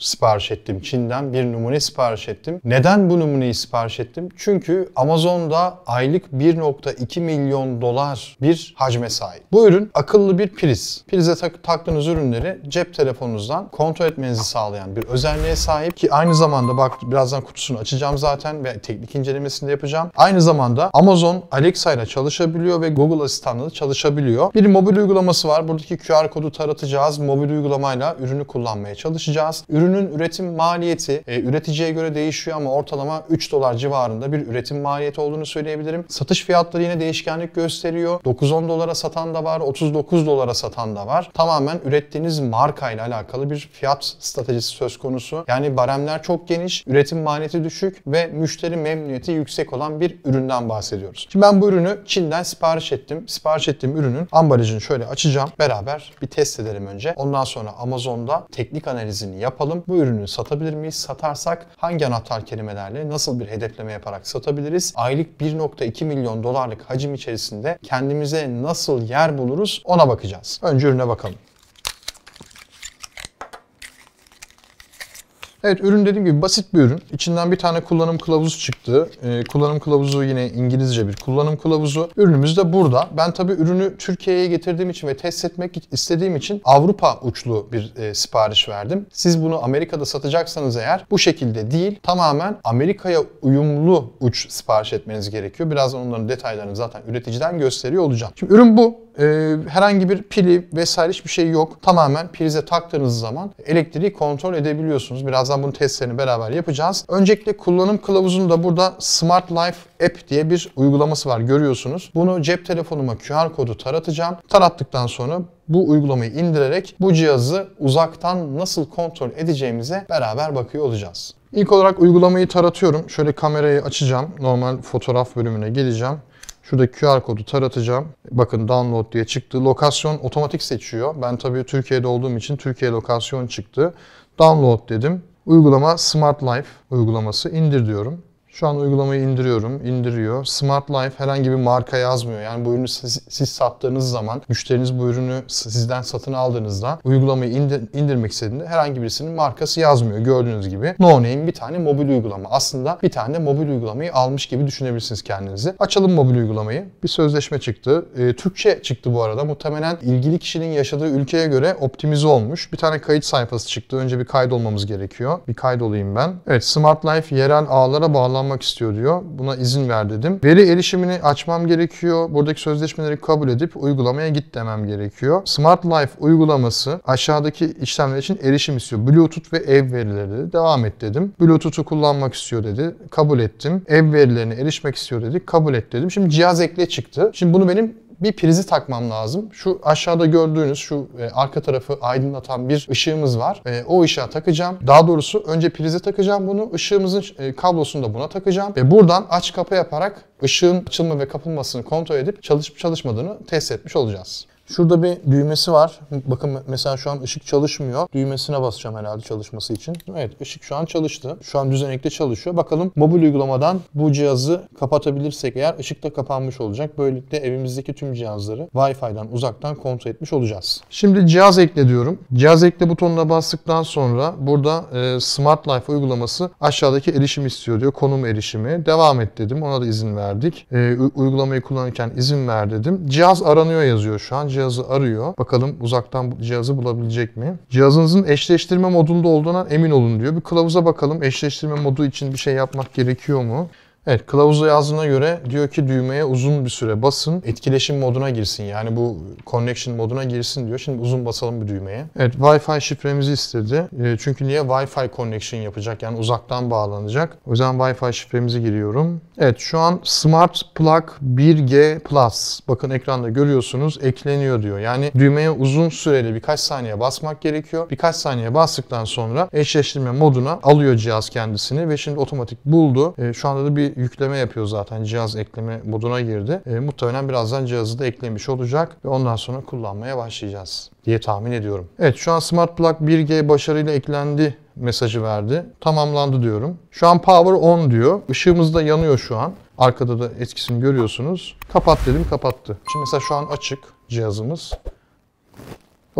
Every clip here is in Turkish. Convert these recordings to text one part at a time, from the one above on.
sipariş ettim Çin'den bir numune sipariş ettim. Neden bu numuneyi sipariş ettim? Çünkü Amazon'da aylık 1.2 milyon dolar bir hacme sahip. Bu ürün akıllı bir priz. Prize tak taktığınız ürünleri cep telefonunuzdan kontrol etmenizi sağlayan bir özelliğe sahip ki aynı zamanda bak birazdan kutusunu açacağım zaten ve teknik incelemesini de yapacağım. Aynı zamanda Amazon Alexa ile çalışabiliyor ve Google Asistan'la da çalışabiliyor. Bir mobil uygulaması var. Buradaki QR kodu taratacağız. Mobil uygulamayla ürünü kullanmaya çalışacağız. Ürün Ürünün üretim maliyeti e, üreticiye göre değişiyor ama ortalama 3 dolar civarında bir üretim maliyeti olduğunu söyleyebilirim. Satış fiyatları yine değişkenlik gösteriyor. 9-10 dolara satan da var, 39 dolara satan da var. Tamamen ürettiğiniz markayla alakalı bir fiyat stratejisi söz konusu. Yani baremler çok geniş, üretim maliyeti düşük ve müşteri memnuniyeti yüksek olan bir üründen bahsediyoruz. Şimdi ben bu ürünü Çin'den sipariş ettim. Sipariş ettiğim ürünün ambalajını şöyle açacağım. Beraber bir test edelim önce. Ondan sonra Amazon'da teknik analizini yapalım bu ürünü satabilir miyiz? Satarsak hangi anahtar kelimelerle nasıl bir hedefleme yaparak satabiliriz? Aylık 1.2 milyon dolarlık hacim içerisinde kendimize nasıl yer buluruz ona bakacağız. Önce ürüne bakalım. Evet ürün dediğim gibi basit bir ürün. İçinden bir tane kullanım kılavuzu çıktı. Ee, kullanım kılavuzu yine İngilizce bir kullanım kılavuzu. Ürünümüz de burada. Ben tabii ürünü Türkiye'ye getirdiğim için ve test etmek istediğim için Avrupa uçlu bir e, sipariş verdim. Siz bunu Amerika'da satacaksanız eğer bu şekilde değil tamamen Amerika'ya uyumlu uç sipariş etmeniz gerekiyor. Birazdan onların detaylarını zaten üreticiden gösteriyor olacağım. Şimdi ürün bu ee, herhangi bir pili vesaire hiçbir şey yok. Tamamen prize taktığınız zaman elektriği kontrol edebiliyorsunuz. Biraz Birazdan bunun testlerini beraber yapacağız. Öncelikle kullanım kılavuzunda burada Smart Life App diye bir uygulaması var görüyorsunuz. Bunu cep telefonuma QR kodu taratacağım. Tarattıktan sonra bu uygulamayı indirerek bu cihazı uzaktan nasıl kontrol edeceğimize beraber bakıyor olacağız. İlk olarak uygulamayı taratıyorum. Şöyle kamerayı açacağım. Normal fotoğraf bölümüne geleceğim. Şurada QR kodu taratacağım. Bakın download diye çıktı. Lokasyon otomatik seçiyor. Ben tabii Türkiye'de olduğum için Türkiye lokasyon çıktı. Download dedim uygulama Smart Life uygulaması indir diyorum. Şu an uygulamayı indiriyorum. indiriyor. Smart Life herhangi bir marka yazmıyor. Yani bu ürünü siz, siz sattığınız zaman, müşteriniz bu ürünü sizden satın aldığınızda uygulamayı indir, indirmek istediğinde herhangi birisinin markası yazmıyor. Gördüğünüz gibi No Name bir tane mobil uygulama. Aslında bir tane mobil uygulamayı almış gibi düşünebilirsiniz kendinizi. Açalım mobil uygulamayı. Bir sözleşme çıktı. E, Türkçe çıktı bu arada. Muhtemelen ilgili kişinin yaşadığı ülkeye göre optimize olmuş. Bir tane kayıt sayfası çıktı. Önce bir kaydolmamız gerekiyor. Bir kaydoluyum ben. Evet Smart Life yerel ağlara bağlanmış kullanmak istiyor diyor. Buna izin ver dedim. Veri erişimini açmam gerekiyor. Buradaki sözleşmeleri kabul edip uygulamaya git demem gerekiyor. Smart Life uygulaması aşağıdaki işlemler için erişim istiyor. Bluetooth ve ev verileri dedi. Devam et dedim. Bluetooth'u kullanmak istiyor dedi. Kabul ettim. Ev verilerine erişmek istiyor dedi. Kabul et dedim. Şimdi cihaz ekle çıktı. Şimdi bunu benim bir prizi takmam lazım. Şu aşağıda gördüğünüz şu e, arka tarafı aydınlatan bir ışığımız var. E, o ışığa takacağım. Daha doğrusu önce prizi takacağım bunu. Işığımızın e, kablosunu da buna takacağım. Ve buradan aç kapa yaparak ışığın açılma ve kapılmasını kontrol edip çalışıp çalışmadığını test etmiş olacağız. Şurada bir düğmesi var. Bakın mesela şu an ışık çalışmıyor. Düğmesine basacağım herhalde çalışması için. Evet ışık şu an çalıştı. Şu an düzenekte çalışıyor. Bakalım mobil uygulamadan bu cihazı kapatabilirsek eğer ışık da kapanmış olacak. Böylelikle evimizdeki tüm cihazları Wi-Fi'den uzaktan kontrol etmiş olacağız. Şimdi cihaz ekle diyorum. Cihaz ekle butonuna bastıktan sonra burada e, Smart Life uygulaması aşağıdaki erişim istiyor diyor. Konum erişimi. Devam et dedim. Ona da izin verdik. E, uygulamayı kullanırken izin ver dedim. Cihaz aranıyor yazıyor şu an. Cihaz cihazı arıyor. Bakalım uzaktan cihazı bulabilecek mi? Cihazınızın eşleştirme modunda olduğuna emin olun diyor. Bir kılavuza bakalım. Eşleştirme modu için bir şey yapmak gerekiyor mu? Evet kılavuzu yazdığına göre diyor ki düğmeye uzun bir süre basın etkileşim moduna girsin yani bu connection moduna girsin diyor. Şimdi uzun basalım bir düğmeye. Evet Wi-Fi şifremizi istedi. E, çünkü niye Wi-Fi connection yapacak yani uzaktan bağlanacak. O yüzden Wi-Fi şifremizi giriyorum. Evet şu an Smart Plug 1G Plus bakın ekranda görüyorsunuz ekleniyor diyor. Yani düğmeye uzun süreli birkaç saniye basmak gerekiyor. Birkaç saniye bastıktan sonra eşleştirme moduna alıyor cihaz kendisini ve şimdi otomatik buldu. E, şu anda da bir bir yükleme yapıyor zaten. Cihaz ekleme moduna girdi. E, muhtemelen birazdan cihazı da eklemiş olacak ve ondan sonra kullanmaya başlayacağız diye tahmin ediyorum. Evet şu an Smart Plug 1G başarıyla eklendi mesajı verdi. Tamamlandı diyorum. Şu an power on diyor. Işığımız da yanıyor şu an. Arkada da etkisini görüyorsunuz. Kapat dedim kapattı. Şimdi mesela şu an açık cihazımız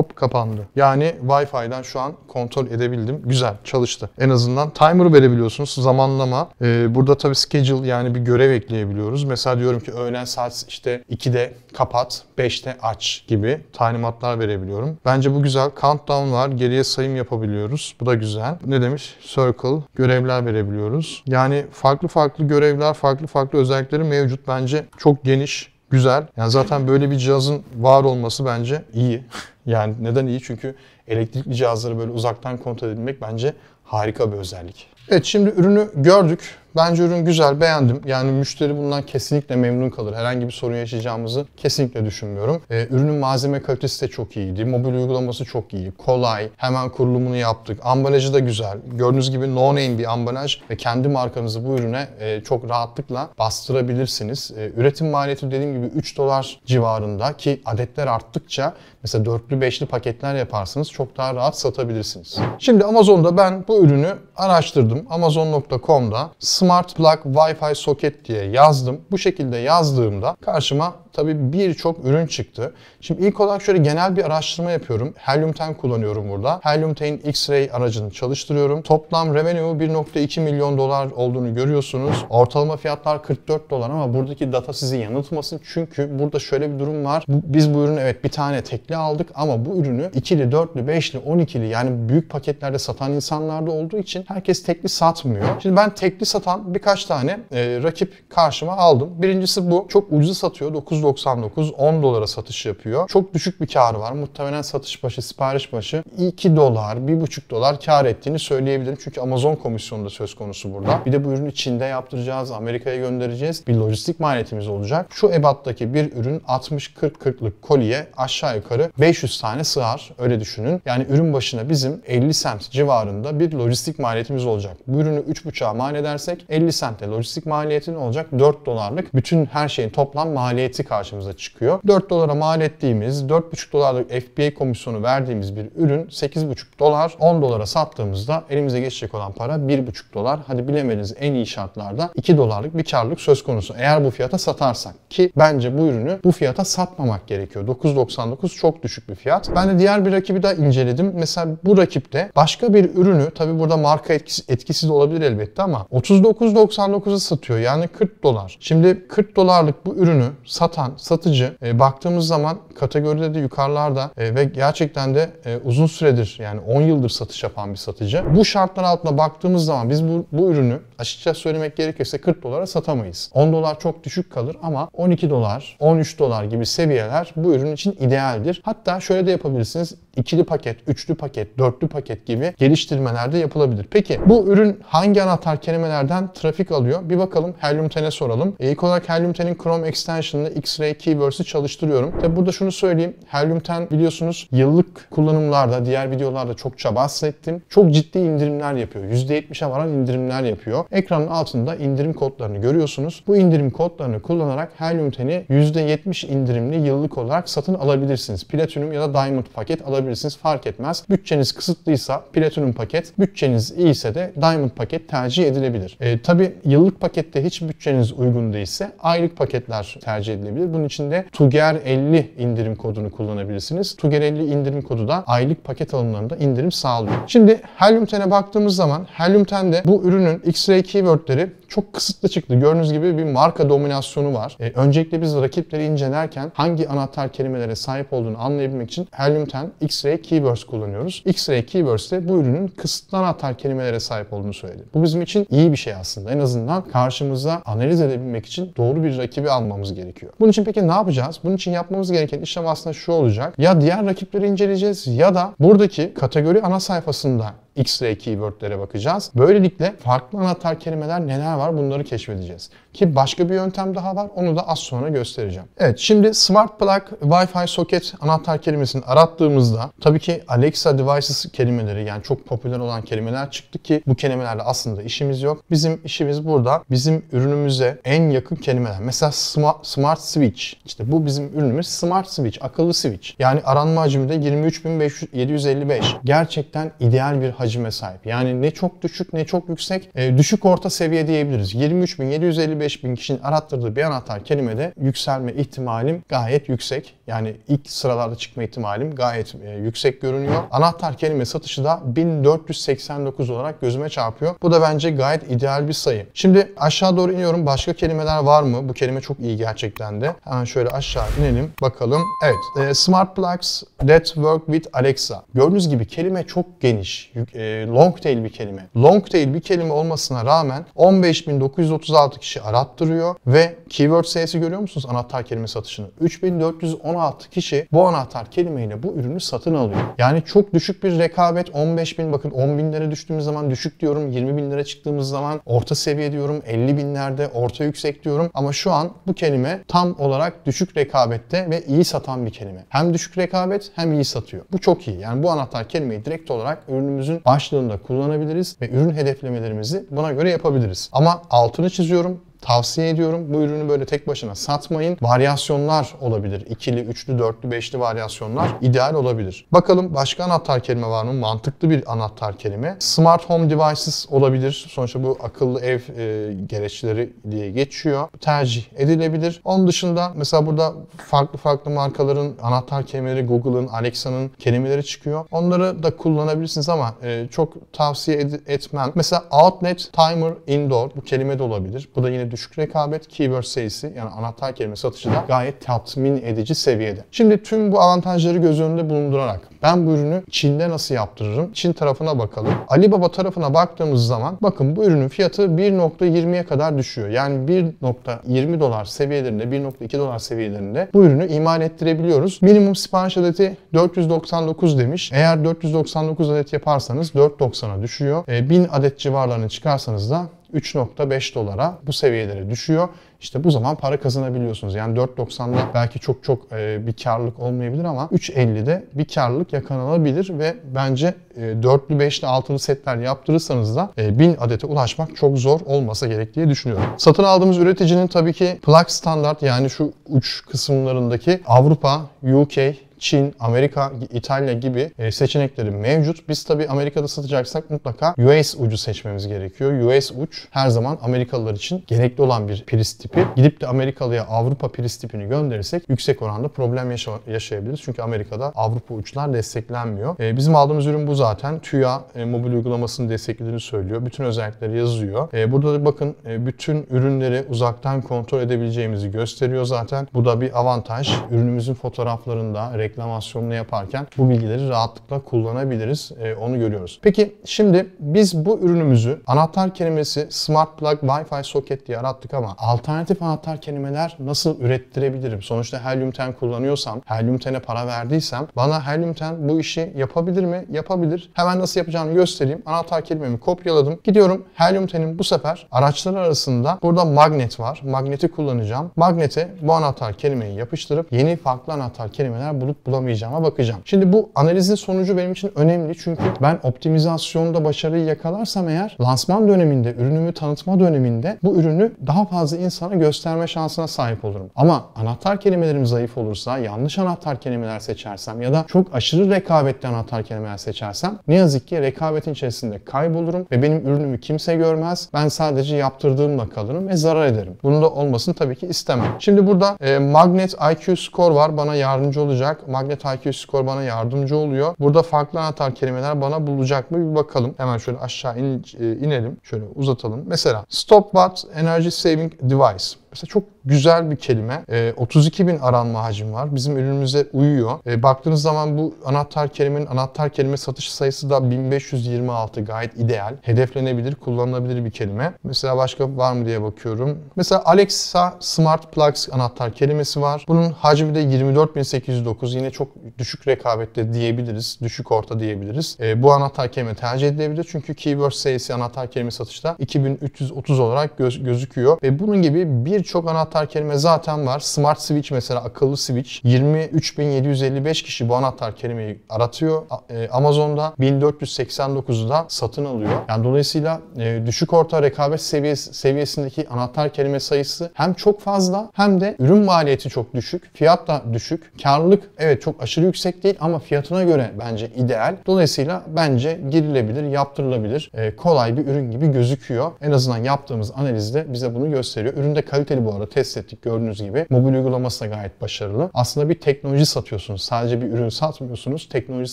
hop kapandı. Yani Wi-Fi'den şu an kontrol edebildim. Güzel çalıştı. En azından timer'ı verebiliyorsunuz. Zamanlama. Ee, burada tabii schedule yani bir görev ekleyebiliyoruz. Mesela diyorum ki öğlen saat işte 2'de kapat, 5'te aç gibi talimatlar verebiliyorum. Bence bu güzel. Countdown var. Geriye sayım yapabiliyoruz. Bu da güzel. Ne demiş? Circle. Görevler verebiliyoruz. Yani farklı farklı görevler, farklı farklı özellikleri mevcut. Bence çok geniş, güzel. Yani zaten böyle bir cihazın var olması bence iyi. Yani neden iyi? Çünkü elektrikli cihazları böyle uzaktan kontrol edilmek bence harika bir özellik. Evet şimdi ürünü gördük. Bence ürün güzel, beğendim. Yani müşteri bundan kesinlikle memnun kalır. Herhangi bir sorun yaşayacağımızı kesinlikle düşünmüyorum. Ee, ürünün malzeme kalitesi de çok iyiydi. Mobil uygulaması çok iyi. Kolay. Hemen kurulumunu yaptık. Ambalajı da güzel. Gördüğünüz gibi no name bir ambalaj ve kendi markanızı bu ürüne e, çok rahatlıkla bastırabilirsiniz. E, üretim maliyeti dediğim gibi 3 dolar civarında ki adetler arttıkça mesela dörtlü beşli paketler yaparsınız çok daha rahat satabilirsiniz. Şimdi Amazon'da ben bu ürünü araştırdım. Amazon.com'da Smart Plug Wi-Fi Socket diye yazdım. Bu şekilde yazdığımda karşıma tabii birçok ürün çıktı. Şimdi ilk olarak şöyle genel bir araştırma yapıyorum. Helium 10 kullanıyorum burada. Helium 10'in X-Ray aracını çalıştırıyorum. Toplam revenue 1.2 milyon dolar olduğunu görüyorsunuz. Ortalama fiyatlar 44 dolar ama buradaki data sizi yanıltmasın. Çünkü burada şöyle bir durum var. Biz bu ürünü evet bir tane tekli aldık ama bu ürünü ikili, dörtlü, beşli, on yani büyük paketlerde satan insanlarda olduğu için herkes tekli satmıyor. Şimdi ben tekli satan yapan birkaç tane e, rakip karşıma aldım. Birincisi bu. Çok ucuza satıyor. 9.99 10 dolara satış yapıyor. Çok düşük bir kar var. Muhtemelen satış başı, sipariş başı 2 dolar, 1.5 dolar kar ettiğini söyleyebilirim. Çünkü Amazon komisyonu da söz konusu burada. Bir de bu ürünü Çin'de yaptıracağız, Amerika'ya göndereceğiz. Bir lojistik maliyetimiz olacak. Şu ebattaki bir ürün 60-40-40'lık koliye aşağı yukarı 500 tane sığar. Öyle düşünün. Yani ürün başına bizim 50 semt civarında bir lojistik maliyetimiz olacak. Bu ürünü 3.5'a mal edersek 50 sentte lojistik maliyetin olacak? 4 dolarlık bütün her şeyin toplam maliyeti karşımıza çıkıyor. 4 dolara mal ettiğimiz, 4,5 dolarlık FBA komisyonu verdiğimiz bir ürün 8,5 dolar, 10 dolara sattığımızda elimize geçecek olan para 1,5 dolar. Hadi bilemeniz en iyi şartlarda 2 dolarlık bir karlık söz konusu. Eğer bu fiyata satarsak ki bence bu ürünü bu fiyata satmamak gerekiyor. 9.99 çok düşük bir fiyat. Ben de diğer bir rakibi de inceledim. Mesela bu rakipte başka bir ürünü tabi burada marka etkisi, etkisi de olabilir elbette ama 39 9.99'a satıyor. Yani 40 dolar. Şimdi 40 dolarlık bu ürünü satan satıcı e, baktığımız zaman kategoride de yukarılarda e, ve gerçekten de e, uzun süredir yani 10 yıldır satış yapan bir satıcı. Bu şartlar altında baktığımız zaman biz bu, bu ürünü açıkça söylemek gerekirse 40 dolara satamayız. 10 dolar çok düşük kalır ama 12 dolar, 13 dolar gibi seviyeler bu ürün için idealdir. Hatta şöyle de yapabilirsiniz ikili paket, üçlü paket, dörtlü paket gibi geliştirmeler de yapılabilir. Peki bu ürün hangi anahtar kelimelerden trafik alıyor? Bir bakalım Helium 10'e soralım. E, ilk olarak Helium 10'in Chrome extension'ını X-Ray Keywords'ı çalıştırıyorum. Tabi burada şunu söyleyeyim. Helium 10 biliyorsunuz yıllık kullanımlarda, diğer videolarda çokça bahsettim. Çok ciddi indirimler yapıyor. %70'e varan indirimler yapıyor. Ekranın altında indirim kodlarını görüyorsunuz. Bu indirim kodlarını kullanarak Helium 10'i %70 indirimli yıllık olarak satın alabilirsiniz. Platinum ya da Diamond paket alabilirsiniz kullanabilirsiniz fark etmez. Bütçeniz kısıtlıysa Platinum paket, bütçeniz iyiyse de Diamond paket tercih edilebilir. E, Tabi yıllık pakette hiç bütçeniz uygun değilse aylık paketler tercih edilebilir. Bunun için de Tuger 50 indirim kodunu kullanabilirsiniz. Tuger 50 indirim kodu da aylık paket alımlarında indirim sağlıyor. Şimdi Helium 10'e baktığımız zaman Helium 10'de bu ürünün X-Ray keywordleri çok kısıtlı çıktı. Gördüğünüz gibi bir marka dominasyonu var. E, öncelikle biz rakipleri incelerken hangi anahtar kelimelere sahip olduğunu anlayabilmek için Helium 10 X-Ray Keywords kullanıyoruz. X-Ray Keywords'te bu ürünün kısıtlı anahtar kelimelere sahip olduğunu söyledi. Bu bizim için iyi bir şey aslında. En azından karşımıza analiz edebilmek için doğru bir rakibi almamız gerekiyor. Bunun için peki ne yapacağız? Bunun için yapmamız gereken işlem aslında şu olacak. Ya diğer rakipleri inceleyeceğiz ya da buradaki kategori ana sayfasında X-ray keywordlere bakacağız. Böylelikle farklı anahtar kelimeler neler var bunları keşfedeceğiz. Ki başka bir yöntem daha var onu da az sonra göstereceğim. Evet şimdi Smart Plug Wi-Fi Socket anahtar kelimesini arattığımızda tabii ki Alexa Devices kelimeleri yani çok popüler olan kelimeler çıktı ki bu kelimelerle aslında işimiz yok. Bizim işimiz burada bizim ürünümüze en yakın kelimeler. Mesela smart, smart Switch işte bu bizim ürünümüz Smart Switch akıllı switch. Yani aranma hacmi de 23.755. Gerçekten ideal bir hacim hacime sahip. Yani ne çok düşük ne çok yüksek. E, düşük orta seviye diyebiliriz. 23.755 bin kişinin arattırdığı bir anahtar kelimede yükselme ihtimalim gayet yüksek. Yani ilk sıralarda çıkma ihtimalim gayet e, yüksek görünüyor. Anahtar kelime satışı da 1489 olarak gözüme çarpıyor. Bu da bence gayet ideal bir sayı. Şimdi aşağı doğru iniyorum. Başka kelimeler var mı? Bu kelime çok iyi gerçekten de. Hemen şöyle aşağı inelim. Bakalım. Evet. E, smart plugs that work with Alexa. Gördüğünüz gibi kelime çok geniş. E, long tail bir kelime. Long tail bir kelime olmasına rağmen 15.936 kişi arattırıyor ve keyword sayısı görüyor musunuz? Anahtar kelime satışını. 3416 16 kişi bu anahtar kelimeyle bu ürünü satın alıyor. Yani çok düşük bir rekabet 15 bin bakın 10 binlere düştüğümüz zaman düşük diyorum 20 binlere çıktığımız zaman orta seviye diyorum 50 binlerde orta yüksek diyorum ama şu an bu kelime tam olarak düşük rekabette ve iyi satan bir kelime. Hem düşük rekabet hem iyi satıyor. Bu çok iyi. Yani bu anahtar kelimeyi direkt olarak ürünümüzün başlığında kullanabiliriz ve ürün hedeflemelerimizi buna göre yapabiliriz. Ama altını çiziyorum. Tavsiye ediyorum. Bu ürünü böyle tek başına satmayın. Varyasyonlar olabilir. İkili, üçlü, dörtlü, beşli varyasyonlar ideal olabilir. Bakalım başka anahtar kelime var mı? Mantıklı bir anahtar kelime. Smart Home Devices olabilir. Sonuçta bu akıllı ev e, gereçleri diye geçiyor. Tercih edilebilir. Onun dışında mesela burada farklı farklı markaların anahtar kelimeleri Google'ın, Alexa'nın kelimeleri çıkıyor. Onları da kullanabilirsiniz ama e, çok tavsiye ed- etmem. Mesela Outlet Timer Indoor bu kelime de olabilir. Bu da yine düşük rekabet keyword sayısı yani anahtar kelime satışı da gayet tatmin edici seviyede. Şimdi tüm bu avantajları göz önünde bulundurarak ben bu ürünü Çin'de nasıl yaptırırım? Çin tarafına bakalım. Alibaba tarafına baktığımız zaman bakın bu ürünün fiyatı 1.20'ye kadar düşüyor. Yani 1.20 dolar seviyelerinde 1.2 dolar seviyelerinde bu ürünü imal ettirebiliyoruz. Minimum sipariş adeti 499 demiş. Eğer 499 adet yaparsanız 4.90'a düşüyor. E, 1000 adet civarlarını çıkarsanız da 3.5 dolara bu seviyelere düşüyor. İşte bu zaman para kazanabiliyorsunuz. Yani 4.90'da belki çok çok e, bir karlılık olmayabilir ama 3.50'de bir karlılık yakalanabilir ve bence 4'lü 5'li 6'lı setler yaptırırsanız da 1000 e, adete ulaşmak çok zor olmasa gerek diye düşünüyorum. Satın aldığımız üreticinin tabii ki plug standart yani şu uç kısımlarındaki Avrupa, UK, Çin, Amerika, İtalya gibi e, seçenekleri mevcut. Biz tabii Amerika'da satacaksak mutlaka US ucu seçmemiz gerekiyor. US uç her zaman Amerikalılar için gerekli olan bir priz tipi. Gidip de Amerikalıya Avrupa priz tipini gönderirsek yüksek oranda problem yaşa yaşayabiliriz. Çünkü Amerika'da Avrupa uçlar desteklenmiyor. E, bizim aldığımız ürün bu zaten. TÜYA e, mobil uygulamasını desteklediğini söylüyor. Bütün özellikleri yazıyor. Burada da bakın bütün ürünleri uzaktan kontrol edebileceğimizi gösteriyor zaten. Bu da bir avantaj. Ürünümüzün fotoğraflarında, reklamlarında reklamasyonunu yaparken bu bilgileri rahatlıkla kullanabiliriz. E, onu görüyoruz. Peki şimdi biz bu ürünümüzü anahtar kelimesi Smart Plug Wi-Fi Socket diye arattık ama alternatif anahtar kelimeler nasıl ürettirebilirim? Sonuçta Helium 10 kullanıyorsam, Helium 10'e para verdiysem bana Helium 10 bu işi yapabilir mi? Yapabilir. Hemen nasıl yapacağımı göstereyim. Anahtar kelimemi kopyaladım. Gidiyorum Helium 10'in bu sefer araçları arasında burada magnet var. Magneti kullanacağım. Magnete bu anahtar kelimeyi yapıştırıp yeni farklı anahtar kelimeler bulup bulamayacağıma bakacağım. Şimdi bu analizin sonucu benim için önemli çünkü ben optimizasyonda başarıyı yakalarsam eğer lansman döneminde, ürünümü tanıtma döneminde bu ürünü daha fazla insana gösterme şansına sahip olurum. Ama anahtar kelimelerim zayıf olursa, yanlış anahtar kelimeler seçersem ya da çok aşırı rekabetli anahtar kelimeler seçersem ne yazık ki rekabetin içerisinde kaybolurum ve benim ürünümü kimse görmez. Ben sadece yaptırdığımla kalırım ve zarar ederim. Bunu da olmasını tabii ki istemem. Şimdi burada e, Magnet IQ Score var. Bana yardımcı olacak. Magnet IQ skor bana yardımcı oluyor. Burada farklı anahtar kelimeler bana bulacak mı bir bakalım. Hemen şöyle aşağı in, e, inelim. Şöyle uzatalım. Mesela stop Stopbot Energy Saving Device. Mesela çok güzel bir kelime. E, ee, 32 bin aranma hacim var. Bizim ürünümüze uyuyor. E, baktığınız zaman bu anahtar kelimenin anahtar kelime satış sayısı da 1526 gayet ideal. Hedeflenebilir, kullanılabilir bir kelime. Mesela başka var mı diye bakıyorum. Mesela Alexa Smart Plugs anahtar kelimesi var. Bunun hacmi de 24809. Yine çok düşük rekabette diyebiliriz. Düşük orta diyebiliriz. E, bu anahtar kelime tercih edilebilir. Çünkü keyword sayısı anahtar kelime satışta 2330 olarak göz, gözüküyor. Ve bunun gibi bir birçok anahtar kelime zaten var. Smart Switch mesela akıllı switch 23.755 kişi bu anahtar kelimeyi aratıyor. E, Amazon'da 1489'u da satın alıyor. Yani dolayısıyla e, düşük orta rekabet seviyesi, seviyesindeki anahtar kelime sayısı hem çok fazla hem de ürün maliyeti çok düşük. Fiyat da düşük. Karlılık evet çok aşırı yüksek değil ama fiyatına göre bence ideal. Dolayısıyla bence girilebilir, yaptırılabilir. E, kolay bir ürün gibi gözüküyor. En azından yaptığımız analizde bize bunu gösteriyor. Üründe kalite kaliteli bu arada test ettik gördüğünüz gibi. Mobil uygulaması da gayet başarılı. Aslında bir teknoloji satıyorsunuz. Sadece bir ürün satmıyorsunuz. Teknoloji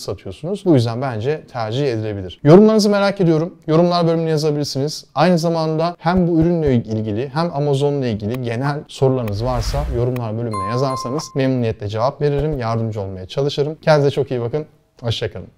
satıyorsunuz. Bu yüzden bence tercih edilebilir. Yorumlarınızı merak ediyorum. Yorumlar bölümüne yazabilirsiniz. Aynı zamanda hem bu ürünle ilgili hem Amazon'la ilgili genel sorularınız varsa yorumlar bölümüne yazarsanız memnuniyetle cevap veririm. Yardımcı olmaya çalışırım. Kendinize çok iyi bakın. Hoşçakalın.